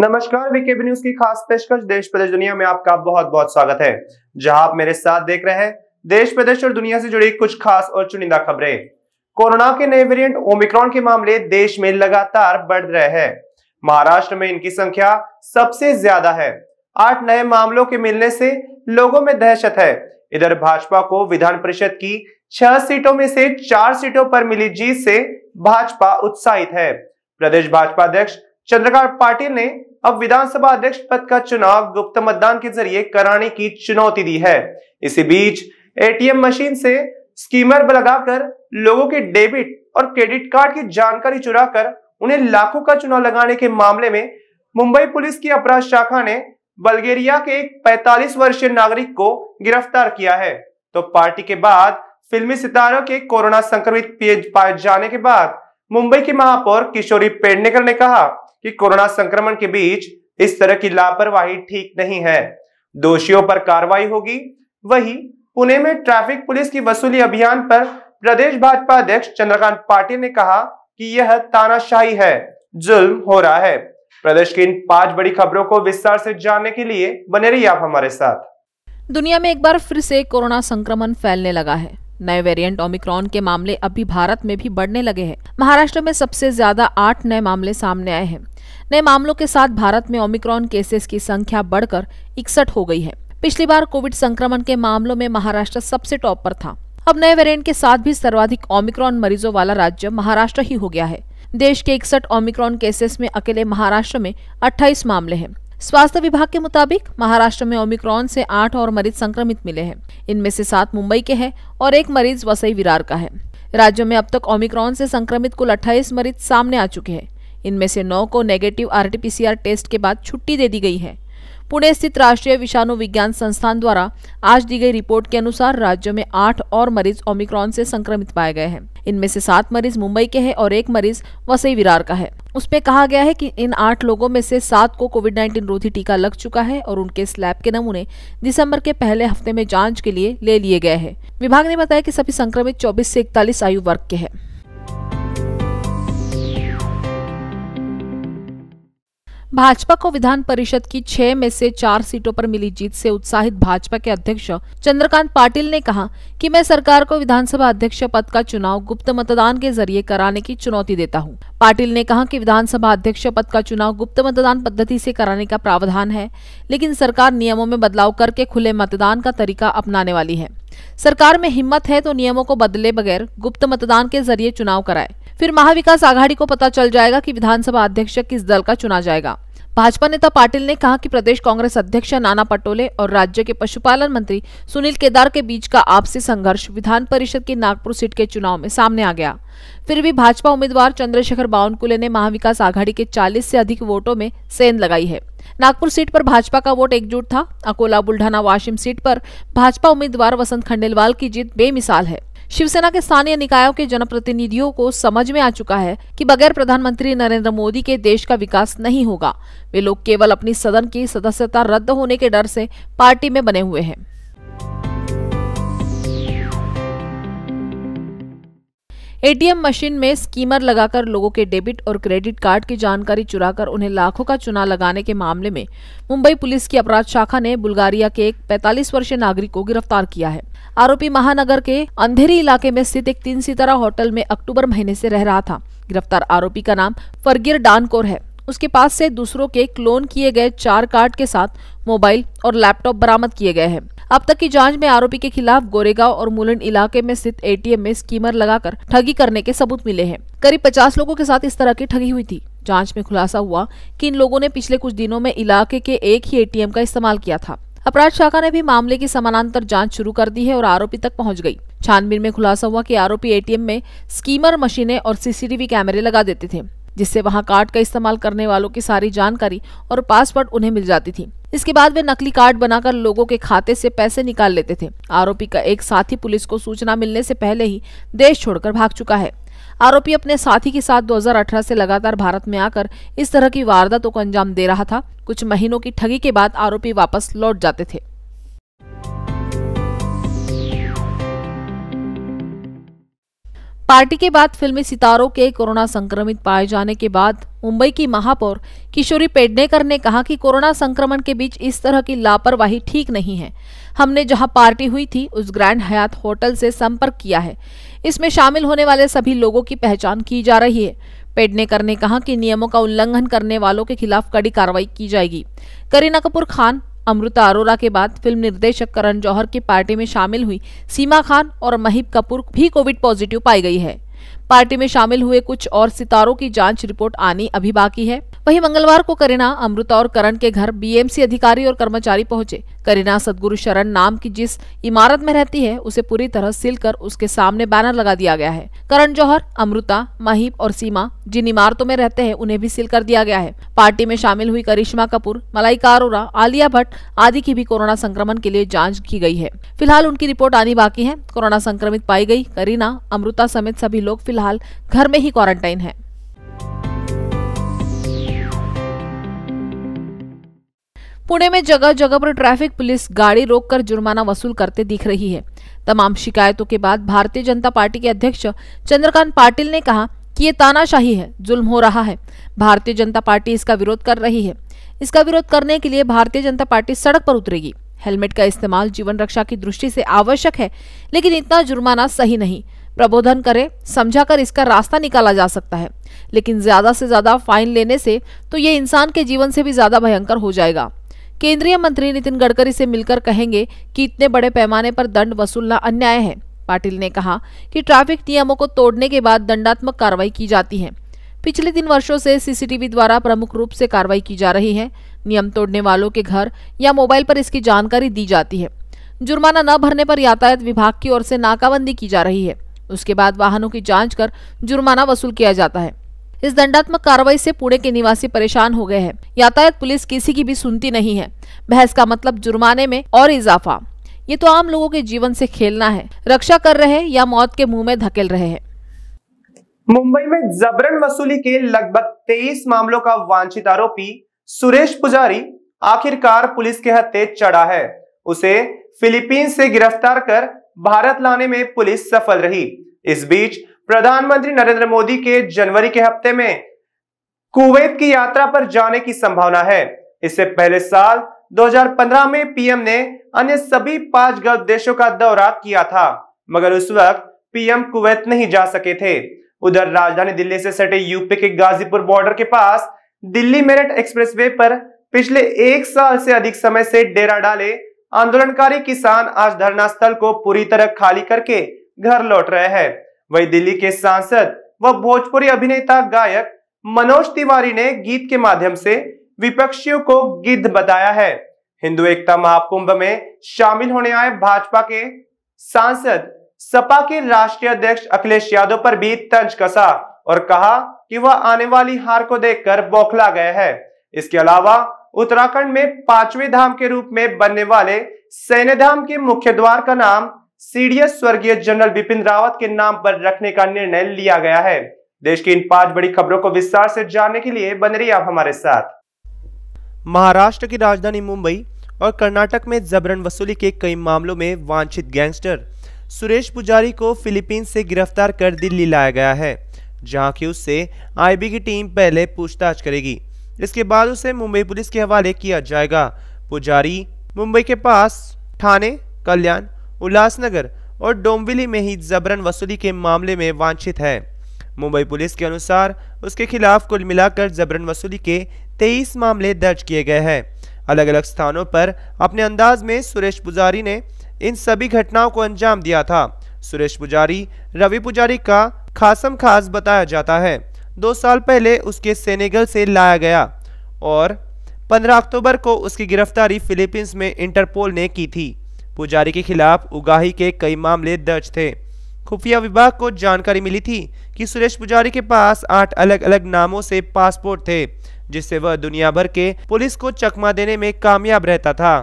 नमस्कार VK news की खास पेशकश देश प्रदेश दुनिया में आपका बहुत बहुत स्वागत है जहां आप मेरे साथ देख रहे हैं देश प्रदेश और दुनिया से जुड़ी कुछ खास और चुनिंदा खबरें कोरोना के नए वेरिएंट ओमिक्रॉन के मामले देश में लगातार बढ़ रहे हैं महाराष्ट्र में इनकी संख्या सबसे ज्यादा है आठ नए मामलों के मिलने से लोगों में दहशत है इधर भाजपा को विधान परिषद की छह सीटों में से चार सीटों पर मिली जीत से भाजपा उत्साहित है प्रदेश भाजपा अध्यक्ष चंद्रकांत पाटिल ने अब विधानसभा अध्यक्ष पद का चुनाव गुप्त मतदान के जरिए कराने की चुनौती दी है इसी बीच एटीएम मशीन से स्कीमर लगाकर लोगों के डेबिट और क्रेडिट कार्ड की जानकारी चुराकर उन्हें लाखों का चुनाव लगाने के मामले में मुंबई पुलिस की अपराध शाखा ने बल्गेरिया के एक 45 वर्षीय नागरिक को गिरफ्तार किया है तो पार्टी के बाद फिल्मी सितारों के कोरोना संक्रमित पाए जाने के बाद मुंबई की महापौर किशोरी पेडनेकर ने कहा कि कोरोना संक्रमण के बीच इस तरह की लापरवाही ठीक नहीं है दोषियों पर कार्रवाई होगी वही पुणे में ट्रैफिक पुलिस की वसूली अभियान पर प्रदेश भाजपा अध्यक्ष चंद्रकांत पाटिल ने कहा कि यह तानाशाही है जुल्म हो रहा है प्रदेश की इन पांच बड़ी खबरों को विस्तार से जानने के लिए बने रहिए आप हमारे साथ दुनिया में एक बार फिर से कोरोना संक्रमण फैलने लगा है नए वेरिएंट ओमिक्रॉन के मामले अभी भारत में भी बढ़ने लगे हैं महाराष्ट्र में सबसे ज्यादा आठ नए मामले सामने आए हैं नए मामलों के साथ भारत में ओमिक्रॉन केसेस की संख्या बढ़कर इकसठ हो गई है पिछली बार कोविड संक्रमण के मामलों में महाराष्ट्र सबसे टॉप पर था अब नए वेरियंट के साथ भी सर्वाधिक ओमिक्रॉन मरीजों वाला राज्य महाराष्ट्र ही हो गया है देश के इकसठ ओमिक्रॉन केसेस में अकेले महाराष्ट्र में अट्ठाईस मामले हैं स्वास्थ्य विभाग के मुताबिक महाराष्ट्र में ओमिक्रॉन से आठ और मरीज संक्रमित मिले हैं इनमें से सात मुंबई के हैं और एक मरीज वसई विरार का है राज्य में अब तक ओमिक्रॉन से संक्रमित कुल अट्ठाईस मरीज सामने आ चुके हैं इनमें से नौ को नेगेटिव आरटीपीसीआर टेस्ट के बाद छुट्टी दे दी गई है पुणे स्थित राष्ट्रीय विषाणु विज्ञान संस्थान द्वारा आज दी गई रिपोर्ट के अनुसार राज्य में आठ और मरीज ओमिक्रॉन से संक्रमित पाए गए हैं इनमें से सात मरीज मुंबई के हैं और एक मरीज वसई विरार का है उसमें कहा गया है कि इन आठ लोगों में से सात को कोविड नाइन्टीन रोधी टीका लग चुका है और उनके स्लैब के नमूने दिसंबर के पहले हफ्ते में जांच के लिए ले लिए गए हैं विभाग ने बताया कि सभी संक्रमित 24 से 41 आयु वर्ग के हैं भाजपा को विधान परिषद की छह में से चार सीटों पर मिली जीत से उत्साहित भाजपा के अध्यक्ष चंद्रकांत पाटिल ने कहा कि मैं सरकार को विधानसभा अध्यक्ष पद का चुनाव गुप्त मतदान के जरिए कराने की चुनौती देता हूं। पाटिल ने कहा कि विधानसभा अध्यक्ष पद का चुनाव गुप्त मतदान पद्धति से कराने का प्रावधान है लेकिन सरकार नियमों में बदलाव करके खुले मतदान का तरीका अपनाने वाली है सरकार में हिम्मत है तो नियमों को बदले बगैर गुप्त मतदान के जरिए चुनाव कराए फिर महाविकास आघाड़ी को पता चल जाएगा कि विधानसभा अध्यक्ष किस दल का चुना जाएगा भाजपा नेता पाटिल ने कहा कि प्रदेश कांग्रेस अध्यक्ष नाना पटोले और राज्य के पशुपालन मंत्री सुनील केदार के बीच का आपसी संघर्ष विधान परिषद की नागपुर सीट के चुनाव में सामने आ गया फिर भी भाजपा उम्मीदवार चंद्रशेखर बावनकुले ने महाविकास आघाड़ी के 40 से अधिक वोटों में सेंध लगाई है नागपुर सीट पर भाजपा का वोट एकजुट था अकोला बुल्ढाना वाशिम सीट पर भाजपा उम्मीदवार वसंत खंडेलवाल की जीत बेमिसाल है शिवसेना के स्थानीय निकायों के जनप्रतिनिधियों को समझ में आ चुका है कि बगैर प्रधानमंत्री नरेंद्र मोदी के देश का विकास नहीं होगा वे लोग केवल अपनी सदन की सदस्यता रद्द होने के डर से पार्टी में बने हुए हैं एटीएम मशीन में स्कीमर लगाकर लोगों के डेबिट और क्रेडिट कार्ड की जानकारी चुराकर उन्हें लाखों का चुना लगाने के मामले में मुंबई पुलिस की अपराध शाखा ने बुल्गारिया के एक 45 वर्षीय नागरिक को गिरफ्तार किया है आरोपी महानगर के अंधेरी इलाके में स्थित एक तीन सितारा होटल में अक्टूबर महीने से रह रहा था गिरफ्तार आरोपी का नाम फरगिर डानकोर है उसके पास से दूसरों के क्लोन किए गए चार कार्ड के साथ मोबाइल और लैपटॉप बरामद किए गए हैं अब तक की जांच में आरोपी के खिलाफ गोरेगांव और मुलन इलाके में स्थित एटीएम में स्कीमर लगाकर ठगी करने के सबूत मिले हैं करीब 50 लोगों के साथ इस तरह की ठगी हुई थी जांच में खुलासा हुआ कि इन लोगों ने पिछले कुछ दिनों में इलाके के एक ही एटीएम का इस्तेमाल किया था अपराध शाखा ने भी मामले की समानांतर जाँच शुरू कर दी है और आरोपी तक पहुँच गयी छानबीन में खुलासा हुआ की आरोपी ए में स्कीमर मशीने और सीसीटीवी कैमरे लगा देते थे जिससे वहां कार्ड का इस्तेमाल करने वालों की सारी जानकारी और पासवर्ड उन्हें मिल जाती थी इसके बाद वे नकली कार्ड बनाकर लोगों के खाते से पैसे निकाल लेते थे आरोपी का एक साथी पुलिस को सूचना मिलने से पहले ही देश छोड़कर भाग चुका है आरोपी अपने साथी के साथ 2018 से लगातार भारत में आकर इस तरह की वारदातों को अंजाम दे रहा था कुछ महीनों की ठगी के बाद आरोपी वापस लौट जाते थे पार्टी के बाद फिल्मी सितारों के कोरोना संक्रमित पाए जाने के बाद मुंबई की महापौर किशोरी पेडनेकर ने कहा कि कोरोना संक्रमण के बीच इस तरह की लापरवाही ठीक नहीं है हमने जहां पार्टी हुई थी उस ग्रैंड हयात होटल से संपर्क किया है इसमें शामिल होने वाले सभी लोगों की पहचान की जा रही है पेडनेकर ने कहा कि नियमों का उल्लंघन करने वालों के खिलाफ कड़ी कार्रवाई की जाएगी करीना कपूर खान अमृता अरोरा के बाद फिल्म निर्देशक करण जौहर की पार्टी में शामिल हुई सीमा खान और महिब कपूर भी कोविड पॉजिटिव पाई गई है पार्टी में शामिल हुए कुछ और सितारों की जांच रिपोर्ट आनी अभी बाकी है वहीं मंगलवार को करीना अमृता और करण के घर बीएमसी अधिकारी और कर्मचारी पहुंचे करीना सदगुरु शरण नाम की जिस इमारत में रहती है उसे पूरी तरह सील कर उसके सामने बैनर लगा दिया गया है करण जौहर अमृता महीप और सीमा जिन इमारतों में रहते हैं उन्हें भी सील कर दिया गया है पार्टी में शामिल हुई करिश्मा कपूर मलाइका अरोरा आलिया भट्ट आदि की भी कोरोना संक्रमण के लिए जाँच की गई है फिलहाल उनकी रिपोर्ट आनी बाकी है कोरोना संक्रमित पाई गई करीना अमृता समेत सभी लोग फिलहाल घर में ही क्वारंटाइन है पुणे में जगह जगह पर ट्रैफिक पुलिस गाड़ी रोककर जुर्माना वसूल करते दिख रही है तमाम शिकायतों के बाद भारतीय जनता पार्टी के अध्यक्ष चंद्रकांत पाटिल ने कहा कि ये तानाशाही है जुल्म हो रहा है भारतीय जनता पार्टी इसका विरोध कर रही है इसका विरोध करने के लिए भारतीय जनता पार्टी सड़क पर उतरेगी हेलमेट का इस्तेमाल जीवन रक्षा की दृष्टि से आवश्यक है लेकिन इतना जुर्माना सही नहीं प्रबोधन करें समझाकर इसका रास्ता निकाला जा सकता है लेकिन ज्यादा से ज्यादा फाइन लेने से तो ये इंसान के जीवन से भी ज्यादा भयंकर हो जाएगा केंद्रीय मंत्री नितिन गडकरी से मिलकर कहेंगे कि इतने बड़े पैमाने पर दंड वसूलना अन्याय है पाटिल ने कहा कि ट्रैफिक नियमों को तोड़ने के बाद दंडात्मक कार्रवाई की जाती है पिछले तीन वर्षों से सीसीटीवी द्वारा प्रमुख रूप से कार्रवाई की जा रही है नियम तोड़ने वालों के घर या मोबाइल पर इसकी जानकारी दी जाती है जुर्माना न भरने पर यातायात विभाग की ओर से नाकाबंदी की जा रही है उसके बाद वाहनों की जांच कर जुर्माना वसूल किया जाता है इस दंडात्मक कार्रवाई से पुणे के निवासी परेशान हो गए हैं यातायात पुलिस किसी की भी सुनती नहीं है बहस का मतलब जुर्माने में और इजाफा ये तो आम लोगों के जीवन से खेलना है रक्षा कर रहे हैं या मौत के मुंह में धकेल रहे हैं मुंबई में जबरन वसूली के लगभग 23 मामलों का वांछित आरोपी सुरेश पुजारी आखिरकार पुलिस के हत्थे चढ़ा है उसे फिलीपींस से गिरफ्तार कर भारत लाने में पुलिस सफल रही इस बीच प्रधानमंत्री नरेंद्र मोदी के जनवरी के हफ्ते में कुवैत की यात्रा पर जाने की संभावना है इससे पहले साल 2015 में पीएम ने अन्य सभी पांच गल्फ देशों का दौरा किया था मगर उस वक्त पीएम कुवैत नहीं जा सके थे उधर राजधानी दिल्ली से सटे यूपी के गाजीपुर बॉर्डर के पास दिल्ली मेरठ एक्सप्रेसवे पर पिछले एक साल से अधिक समय से डेरा डाले आंदोलनकारी किसान आज धरना स्थल को पूरी तरह खाली करके घर लौट रहे हैं वही दिल्ली के सांसद व भोजपुरी अभिनेता गायक मनोज तिवारी ने गीत के माध्यम से विपक्षियों को गिद्ध बताया है हिंदू एकता महाकुंभ में शामिल होने आए भाजपा के सांसद सपा के राष्ट्रीय अध्यक्ष अखिलेश यादव पर भी तंज कसा और कहा कि वह आने वाली हार को देखकर बौखला गए हैं इसके अलावा उत्तराखंड में पांचवें धाम के रूप में बनने वाले सैन्य धाम के मुख्य द्वार का नाम सीडीएस स्वर्गीय जनरल बिपिन रावत के नाम पर रखने का निर्णय लिया गया है देश की इन पांच बड़ी खबरों को विस्तार से जानने के लिए बन रही आप हमारे साथ महाराष्ट्र की राजधानी मुंबई और कर्नाटक में जबरन वसूली के कई मामलों में वांछित गैंगस्टर सुरेश पुजारी को फिलीपींस से गिरफ्तार कर दिल्ली लाया गया है जहां की उससे आईबी की टीम पहले पूछताछ करेगी इसके बाद उसे मुंबई पुलिस के हवाले किया जाएगा पुजारी मुंबई के पास थाने कल्याण उल्लासनगर और डोमविली में ही जबरन वसूली के मामले में वांछित है मुंबई पुलिस के अनुसार उसके खिलाफ कुल मिलाकर जबरन वसूली के 23 मामले दर्ज किए गए हैं अलग अलग स्थानों पर अपने अंदाज में सुरेश पुजारी ने इन सभी घटनाओं को अंजाम दिया था सुरेश पुजारी रवि पुजारी का खासम खास बताया जाता है दो साल पहले उसके सेनेगल से लाया गया और 15 अक्टूबर को उसकी गिरफ्तारी फिलीपींस में इंटरपोल ने की थी पुजारी के खिलाफ उगाही के कई मामले दर्ज थे खुफिया विभाग को जानकारी मिली थी कि सुरेश पुजारी के पास आठ अलग अलग नामों से पासपोर्ट थे जिससे वह दुनिया भर के पुलिस को चकमा देने में कामयाब रहता था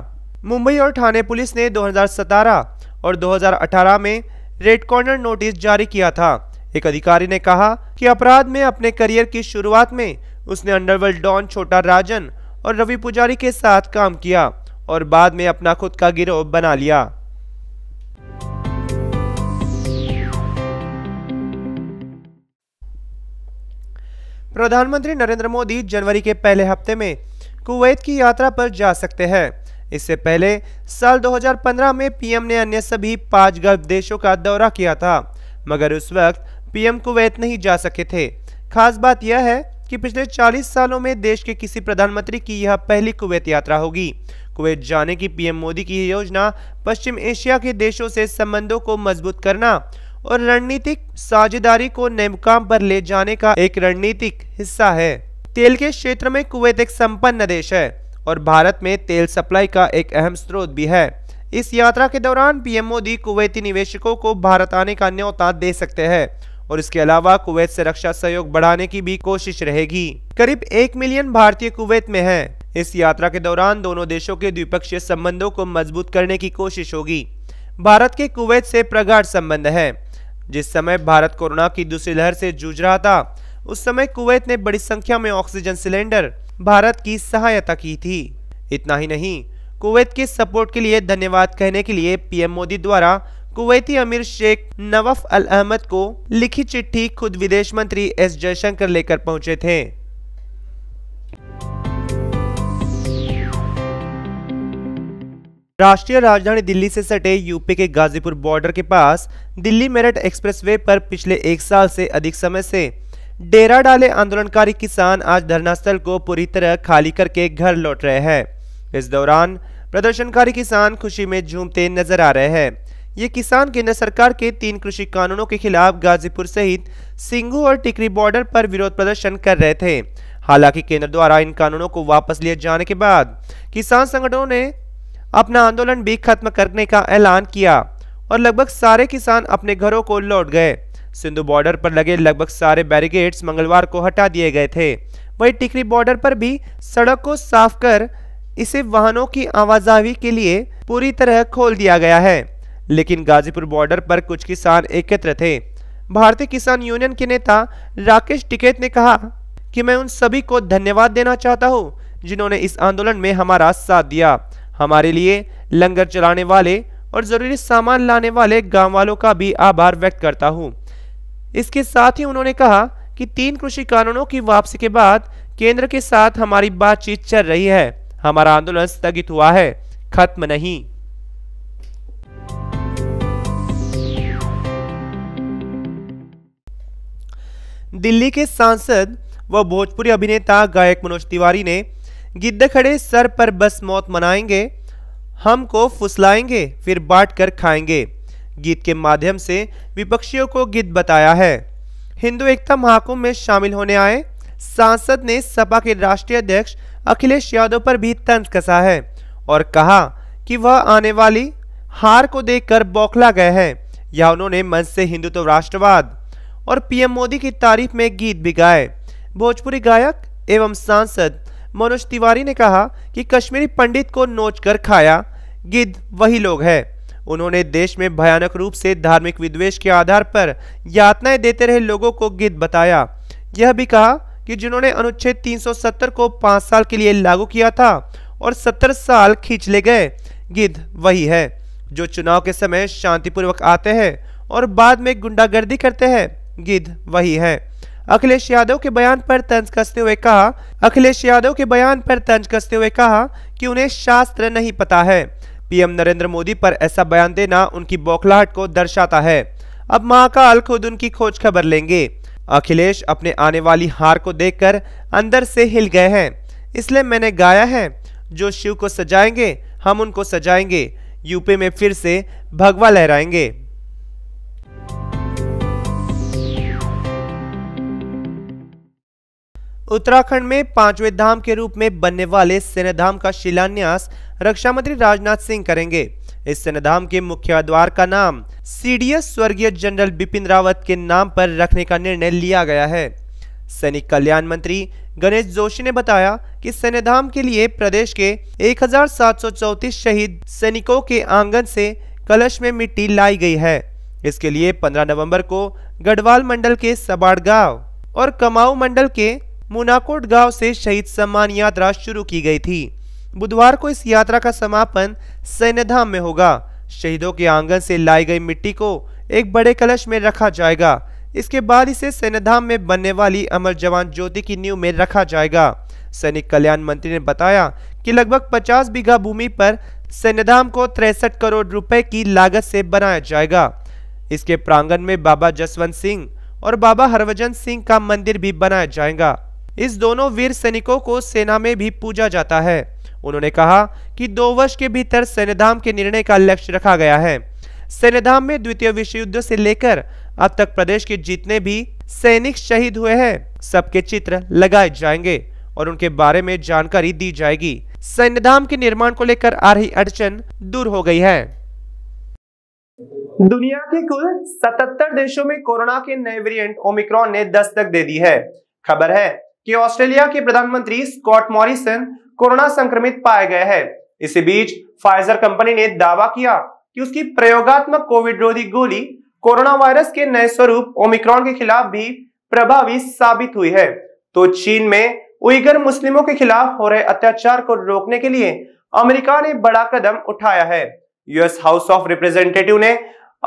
मुंबई और थाने पुलिस ने 2017 और 2018 में रेड कॉर्नर नोटिस जारी किया था एक अधिकारी ने कहा कि अपराध में अपने करियर की शुरुआत में उसने अंडरवर्ल्ड डॉन छोटा राजन और रवि पुजारी के साथ काम किया और बाद में अपना खुद का गिरोह बना लिया प्रधानमंत्री नरेंद्र मोदी जनवरी के पहले हफ्ते में कुवैत की यात्रा पर जा सकते हैं इससे पहले साल 2015 में पीएम ने अन्य सभी पांच गल्फ देशों का दौरा किया था मगर उस वक्त पीएम कुवैत नहीं जा सके थे खास बात यह है कि पिछले 40 सालों में देश के किसी प्रधानमंत्री की यह पहली कुवैत यात्रा होगी कुवैत जाने की पीएम मोदी की योजना पश्चिम एशिया के देशों से संबंधों को मजबूत करना और रणनीतिक साझेदारी को नए मुकाम पर ले जाने का एक रणनीतिक हिस्सा है तेल के क्षेत्र में कुवैत एक संपन्न देश है और भारत में तेल सप्लाई का एक अहम स्रोत भी है इस यात्रा के दौरान पीएम मोदी कुवैती निवेशकों को भारत आने का न्योता दे सकते हैं और इसके अलावा कुवैत से रक्षा सहयोग बढ़ाने की भी कोशिश रहेगी करीब एक मिलियन भारतीय कुवैत में हैं। इस यात्रा के दौरान दोनों देशों के द्विपक्षीय संबंधों को मजबूत करने की कोशिश होगी भारत के कुवैत से प्रगाढ़ संबंध है जिस समय भारत कोरोना की दूसरी लहर से जूझ रहा था उस समय कुवैत ने बड़ी संख्या में ऑक्सीजन सिलेंडर भारत की सहायता की थी इतना ही नहीं कुवैत के सपोर्ट के लिए धन्यवाद कहने के लिए पीएम मोदी द्वारा कुवैती अमीर शेख नवाफ अल अहमद को लिखी चिट्ठी खुद विदेश मंत्री एस जयशंकर लेकर पहुंचे थे राष्ट्रीय राजधानी दिल्ली से सटे यूपी के गाजीपुर बॉर्डर के पास दिल्ली मेरठ एक्सप्रेसवे पर पिछले एक साल से अधिक समय से डेरा डाले आंदोलनकारी किसान आज धरनास्थल को पूरी तरह खाली करके घर लौट रहे हैं इस दौरान प्रदर्शनकारी किसान खुशी में झूमते नजर आ रहे हैं ये किसान केंद्र सरकार के तीन कृषि कानूनों के खिलाफ गाजीपुर सहित सिंगू और टिकरी बॉर्डर पर विरोध प्रदर्शन कर रहे थे हालांकि केंद्र द्वारा इन कानूनों को वापस लिए जाने के बाद किसान संगठनों ने अपना आंदोलन भी खत्म करने का ऐलान किया और लगभग सारे किसान अपने घरों को लौट गए सिंधु बॉर्डर पर लगे लगभग सारे बैरिकेड्स मंगलवार को हटा दिए गए थे वही टिकरी बॉर्डर पर भी सड़क को साफ कर इसे वाहनों की आवाजाही के लिए पूरी तरह खोल दिया गया है लेकिन गाजीपुर बॉर्डर पर कुछ किसान एकत्र थे भारतीय किसान यूनियन के नेता राकेश टिकेत ने कहा कि मैं उन सभी को धन्यवाद देना चाहता हूं जिन्होंने इस आंदोलन में हमारा साथ दिया हमारे लिए लंगर चलाने वाले और ज़रूरी सामान लाने वाले गांव वालों का भी आभार व्यक्त करता हूं इसके साथ ही उन्होंने कहा कि तीन कृषि कानूनों की वापसी के बाद केंद्र के साथ हमारी बातचीत चल रही है हमारा आंदोलन स्थगित हुआ है खत्म नहीं दिल्ली के सांसद व भोजपुरी अभिनेता गायक मनोज तिवारी ने गिद्ध खड़े सर पर बस मौत मनाएंगे हमको फुसलाएंगे फिर बांट कर खाएंगे गीत के माध्यम से विपक्षियों को गिद्ध बताया है हिंदू एकता महाकुंभ में शामिल होने आए सांसद ने सपा के राष्ट्रीय अध्यक्ष अखिलेश यादव पर भी तंज कसा है और कहा कि वह आने वाली हार को देखकर बौखला गए हैं या उन्होंने मंच से हिंदुत्व तो राष्ट्रवाद और पीएम मोदी की तारीफ में गीत भी गाए भोजपुरी गायक एवं सांसद मनोज तिवारी ने कहा कि कश्मीरी पंडित को नोच कर खाया गिद्ध वही लोग हैं उन्होंने देश में भयानक रूप से धार्मिक विद्वेश के आधार पर यातनाएं देते रहे लोगों को गिद्ध बताया यह भी कहा कि जिन्होंने अनुच्छेद 370 को पाँच साल के लिए लागू किया था और सत्तर साल खींच ले गए गिद्ध वही है जो चुनाव के समय शांतिपूर्वक आते हैं और बाद में गुंडागर्दी करते हैं गिद्ध वही है अखिलेश यादव के बयान पर तंज कसते हुए कहा अखिलेश यादव के बयान पर तंज कसते हुए कहा कि उन्हें शास्त्र नहीं पता है पीएम नरेंद्र मोदी पर ऐसा बयान देना उनकी बौखलाहट को दर्शाता है अब महाकाल खुद उनकी खोज खबर लेंगे अखिलेश अपने आने वाली हार को देखकर अंदर से हिल गए हैं इसलिए मैंने गाया है जो शिव को सजाएंगे हम उनको सजाएंगे यूपी में फिर से भगवा लहराएंगे उत्तराखंड में पांचवें धाम के रूप में बनने वाले सेनाधाम का शिलान्यास रक्षा मंत्री राजनाथ सिंह करेंगे इस धाम के मुख्य द्वार का नाम सीडीएस स्वर्गीय जनरल बिपिन रावत के नाम पर रखने का निर्णय लिया गया है सैनिक कल्याण मंत्री गणेश जोशी ने बताया कि धाम के लिए प्रदेश के एक शहीद सैनिकों के आंगन से कलश में मिट्टी लाई गई है इसके लिए 15 नवंबर को गढ़वाल मंडल के सबाड़ गांव और कमाऊ मंडल के मुनाकोट गांव से शहीद सम्मान यात्रा शुरू की गई थी बुधवार को इस यात्रा का समापन सैन्यधाम में होगा शहीदों के आंगन से लाई गई मिट्टी को एक बड़े कलश में रखा जाएगा इसके बाद इसे सैन्यधाम में बनने वाली अमर जवान ज्योति की नींव में रखा जाएगा सैनिक कल्याण मंत्री ने बताया कि लगभग 50 बीघा भूमि पर सैन्यधाम को तिरसठ करोड़ रुपए की लागत से बनाया जाएगा इसके प्रांगण में बाबा जसवंत सिंह और बाबा हरभजन सिंह का मंदिर भी बनाया जाएगा इस दोनों वीर सैनिकों को सेना में भी पूजा जाता है उन्होंने कहा कि दो वर्ष के भीतर सैन्यधाम के निर्णय का लक्ष्य रखा गया है सैन्यधाम में द्वितीय विश्व युद्ध से लेकर अब तक प्रदेश के जितने भी सैनिक शहीद हुए हैं सबके चित्र लगाए जाएंगे और उनके बारे में जानकारी दी जाएगी सैन्यधाम के निर्माण को लेकर आ रही अड़चन दूर हो गई है दुनिया के कुल 77 देशों में कोरोना के नए वेरिएंट ओमिक्रॉन ने दस्तक दे दी है खबर है कि ऑस्ट्रेलिया के प्रधानमंत्री स्कॉट मॉरिसन कोरोना संक्रमित पाए गए हैं इसी बीच फाइजर कंपनी ने दावा किया कि उसकी प्रयोगात्मक कोविड रोधी गोली कोरोना वायरस के नए स्वरूप ओमिक्रॉन के खिलाफ भी प्रभावी साबित हुई है तो चीन में उइगर मुस्लिमों के खिलाफ हो रहे अत्याचार को रोकने के लिए अमेरिका ने बड़ा कदम उठाया है यूएस हाउस ऑफ रिप्रेजेंटेटिव ने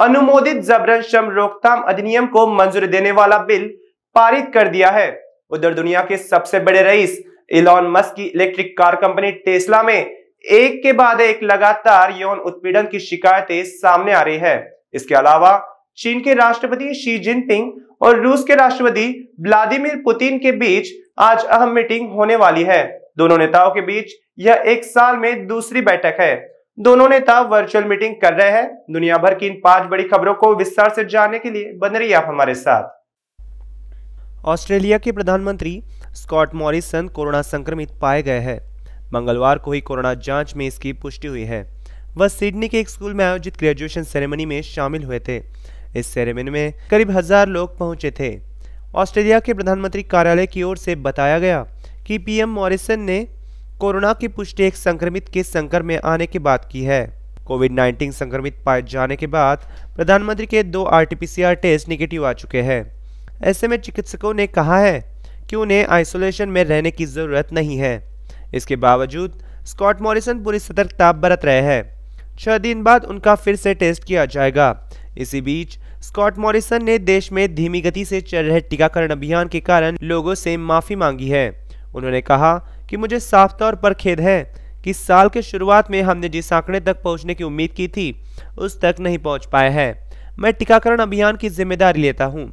अनुमोदित जबरन श्रम रोकथाम अधिनियम को मंजूरी देने वाला बिल पारित कर दिया है उधर दुनिया के सबसे बड़े रईस इलॉन मस्क की इलेक्ट्रिक कार कंपनी टेस्ला में एक के बाद एक लगातार यौन उत्पीड़न की शिकायतें सामने आ रही है इसके अलावा चीन के राष्ट्रपति शी जिनपिंग और रूस के राष्ट्रपति व्लादिमीर पुतिन के बीच आज अहम मीटिंग होने वाली है दोनों नेताओं के बीच यह एक साल में दूसरी बैठक है दोनों नेता वर्चुअल मीटिंग कर रहे हैं दुनिया भर की इन पांच बड़ी खबरों को विस्तार से जानने के लिए बन रही आप हमारे साथ ऑस्ट्रेलिया के प्रधानमंत्री स्कॉट मॉरिसन कोरोना संक्रमित पाए गए हैं मंगलवार को ही कोरोना जांच में इसकी पुष्टि हुई है वह सिडनी के एक स्कूल में आयोजित ग्रेजुएशन सेरेमनी में शामिल हुए थे इस सेरेमनी में करीब हजार लोग पहुंचे थे ऑस्ट्रेलिया के प्रधानमंत्री कार्यालय की ओर से बताया गया कि पीएम मॉरिसन ने कोरोना की पुष्टि एक संक्रमित के संकर में आने के बाद की है कोविड 19 संक्रमित पाए जाने के बाद प्रधानमंत्री के दो आरटीपीसीआर टेस्ट निगेटिव आ चुके हैं ऐसे में चिकित्सकों ने कहा है कि उन्हें आइसोलेशन में रहने की ज़रूरत नहीं है इसके बावजूद स्कॉट मॉरिसन पूरी सतर्कता बरत रहे हैं छह दिन बाद उनका फिर से टेस्ट किया जाएगा इसी बीच स्कॉट मॉरिसन ने देश में धीमी गति से चल रहे टीकाकरण अभियान के कारण लोगों से माफ़ी मांगी है उन्होंने कहा कि मुझे साफ तौर पर खेद है कि साल के शुरुआत में हमने जिस आंकड़े तक पहुंचने की उम्मीद की थी उस तक नहीं पहुंच पाए हैं मैं टीकाकरण अभियान की जिम्मेदारी लेता हूं।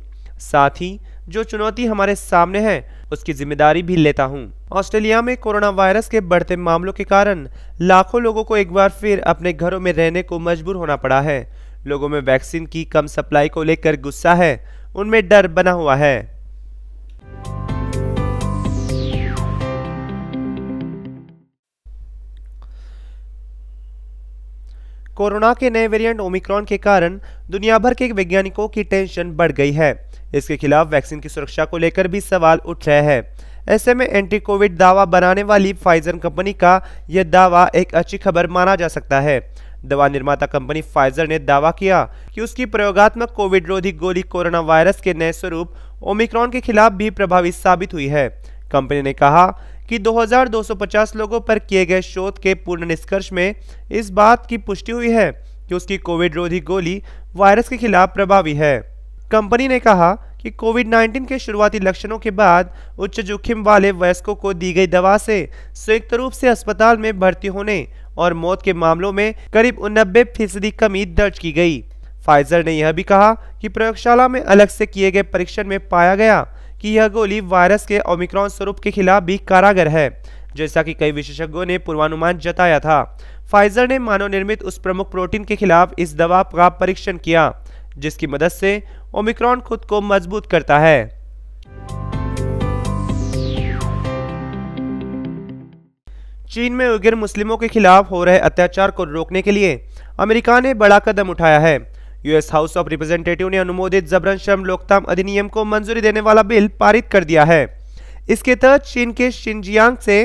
साथ ही जो चुनौती हमारे सामने है उसकी जिम्मेदारी भी लेता हूं। ऑस्ट्रेलिया में कोरोना वायरस के बढ़ते मामलों के कारण लाखों लोगों को एक बार फिर अपने घरों में रहने को मजबूर होना पड़ा है लोगों में वैक्सीन की कम सप्लाई को लेकर गुस्सा है उनमें डर बना हुआ है कोरोना के नए वेरिएंट ओमिक्रॉन के कारण दुनिया भर के वैज्ञानिकों की टेंशन बढ़ गई है इसके खिलाफ वैक्सीन की सुरक्षा को लेकर भी सवाल उठ रहे हैं ऐसे में एंटी कोविड दावा बनाने वाली फाइजर कंपनी का यह दावा एक अच्छी खबर माना जा सकता है दवा निर्माता कंपनी फाइजर ने दावा किया कि उसकी प्रयोगात्मक कोविड रोधी गोली कोरोना वायरस के नए स्वरूप ओमिक्रॉन के खिलाफ भी प्रभावी साबित हुई है कंपनी ने कहा कि 2250 लोगों पर किए गए शोध के पूर्ण निष्कर्ष में इस बात की पुष्टि हुई है कि उसकी कोविड रोधी गोली वायरस के खिलाफ प्रभावी है कंपनी ने कहा कि कोविड 19 के शुरुआती लक्षणों के बाद उच्च जोखिम वाले वयस्कों को दी गई दवा से संयुक्त रूप से अस्पताल में भर्ती होने और मौत के मामलों में करीब उन्नबे फीसदी कमी दर्ज की गई फाइजर ने यह भी कहा कि प्रयोगशाला में अलग से किए गए परीक्षण में पाया गया कि यह गोली वायरस के ओमिक्रॉन स्वरूप के खिलाफ भी कारागर है जैसा कि कई विशेषज्ञों ने पूर्वानुमान जताया था फाइजर ने मानव निर्मित उस प्रमुख प्रोटीन के खिलाफ इस दवा का परीक्षण किया जिसकी मदद से ओमिक्रॉन खुद को मजबूत करता है चीन में उगिर मुस्लिमों के खिलाफ हो रहे अत्याचार को रोकने के लिए अमेरिका ने बड़ा कदम उठाया है यूएस हाउस ऑफ रिप्रेजेंटेटिव ने अनुमोदित जबरन श्रम लोकताम अधिनियम को मंजूरी देने वाला बिल पारित कर दिया है इसके तहत चीन के शिनजियांग से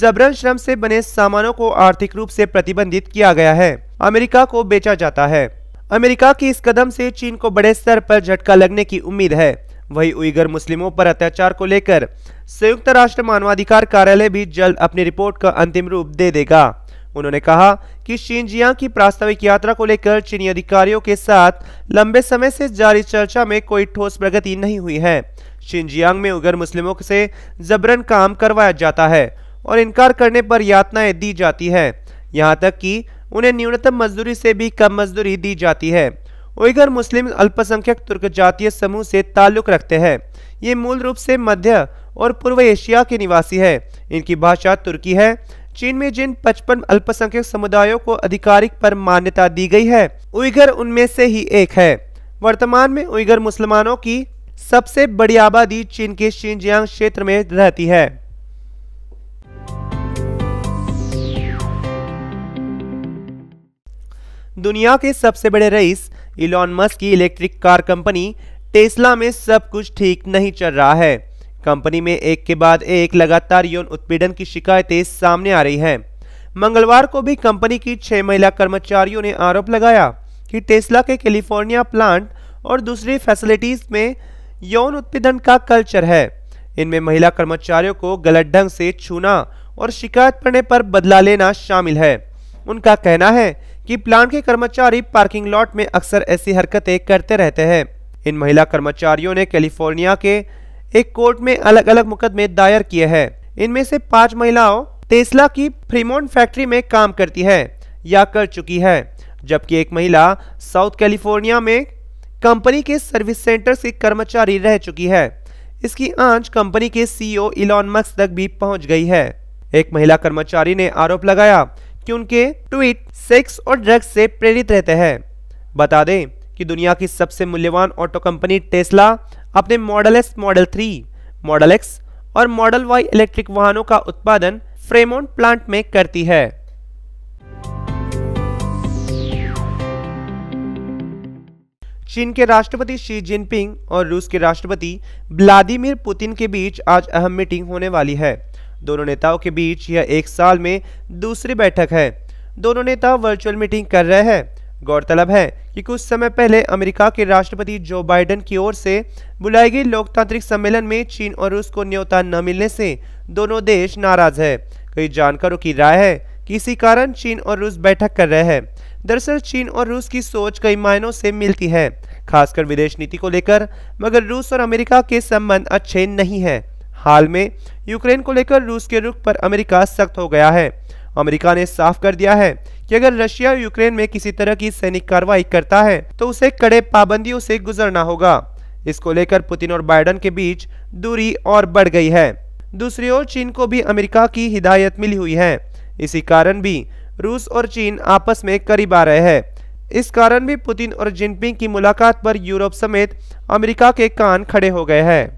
जबरन श्रम से बने सामानों को आर्थिक रूप से प्रतिबंधित किया गया है अमेरिका को बेचा जाता है अमेरिका के इस कदम से चीन को बड़े स्तर पर झटका लगने की उम्मीद है वहीं उइगर मुस्लिमों पर अत्याचार को लेकर संयुक्त राष्ट्र मानवाधिकार कार्यालय भी जल्द अपनी रिपोर्ट का अंतिम रूप दे देगा उन्होंने कहा कि शिनजियांग की प्रास्ताविक यात्रा को लेकर चीनी अधिकारियों के साथ लंबे समय से जारी चर्चा में कोई ठोस प्रगति नहीं हुई है शिनजियांग में उगर मुस्लिमों से जबरन काम करवाया जाता है और इनकार करने पर यातनाएं दी जाती है यहाँ तक कि उन्हें न्यूनतम मजदूरी से भी कम मजदूरी दी जाती है उइगर मुस्लिम अल्पसंख्यक तुर्क जातीय समूह से ताल्लुक़ रखते हैं ये मूल रूप से मध्य और पूर्व एशिया के निवासी है इनकी भाषा तुर्की है चीन में जिन 55 अल्पसंख्यक समुदायों को आधिकारिक पर मान्यता दी गई है उइगर उनमें से ही एक है वर्तमान में उइगर मुसलमानों की सबसे बड़ी आबादी चीन के शिनजियांग क्षेत्र में रहती है दुनिया के सबसे बड़े रईस इलॉन मस्क की इलेक्ट्रिक कार कंपनी टेस्ला में सब कुछ ठीक नहीं चल रहा है कंपनी में एक के बाद एक लगातार यौन उत्पीड़न की शिकायतें सामने आ रही हैं मंगलवार को भी कंपनी की छह महिला कर्मचारियों ने आरोप लगाया कि टेस्ला के कैलिफोर्निया प्लांट और दूसरी फैसिलिटीज में यौन उत्पीड़न का कल्चर है इनमें महिला कर्मचारियों को गलत ढंग से छूना और शिकायत करने पर बदला लेना शामिल है उनका कहना है कि प्लांट के कर्मचारी पार्किंग लॉट में अक्सर ऐसी हरकतें करते रहते हैं इन महिला कर्मचारियों ने कैलिफोर्निया के एक कोर्ट में अलग अलग मुकदमे दायर किए हैं इनमें से पांच महिलाओं टेस्ला की फ्रीमोन फैक्ट्री में काम करती है या कर चुकी है जबकि एक महिला साउथ कैलिफोर्निया में कंपनी के सर्विस सेंटर से कर्मचारी रह चुकी है इसकी आंच कंपनी के सीईओ इलॉन मस्क तक भी पहुंच गई है एक महिला कर्मचारी ने आरोप लगाया कि उनके ट्वीट सेक्स और ड्रग्स से प्रेरित रहते हैं बता दें कि दुनिया की सबसे मूल्यवान ऑटो कंपनी टेस्ला अपने model S model three model X और मॉडल वाई इलेक्ट्रिक वाहनों का उत्पादन फ्रेमोन प्लांट में करती है चीन के राष्ट्रपति शी जिनपिंग और रूस के राष्ट्रपति व्लादिमीर पुतिन के बीच आज अहम मीटिंग होने वाली है दोनों नेताओं के बीच यह एक साल में दूसरी बैठक है दोनों नेता वर्चुअल मीटिंग कर रहे हैं गौरतलब है कि कुछ समय पहले अमेरिका के राष्ट्रपति जो बाइडेन की ओर से बुलाई गई लोकतांत्रिक सम्मेलन में चीन और रूस को न्योता न मिलने से दोनों देश नाराज है कई जानकारों की राय है कि इसी कारण चीन और रूस बैठक कर रहे हैं दरअसल चीन और रूस की सोच कई मायनों से मिलती है खासकर विदेश नीति को लेकर मगर रूस और अमेरिका के संबंध अच्छे नहीं हैं हाल में यूक्रेन को लेकर रूस के रुख पर अमेरिका सख्त हो गया है अमेरिका ने साफ कर दिया है कि अगर रशिया यूक्रेन में किसी तरह की सैनिक कार्रवाई करता है तो उसे कड़े पाबंदियों से गुजरना होगा इसको लेकर पुतिन और बाइडन के बीच दूरी और बढ़ गई है दूसरी ओर चीन को भी अमेरिका की हिदायत मिली हुई है इसी कारण भी रूस और चीन आपस में करीब आ रहे हैं इस कारण भी पुतिन और जिनपिंग की मुलाकात पर यूरोप समेत अमेरिका के कान खड़े हो गए हैं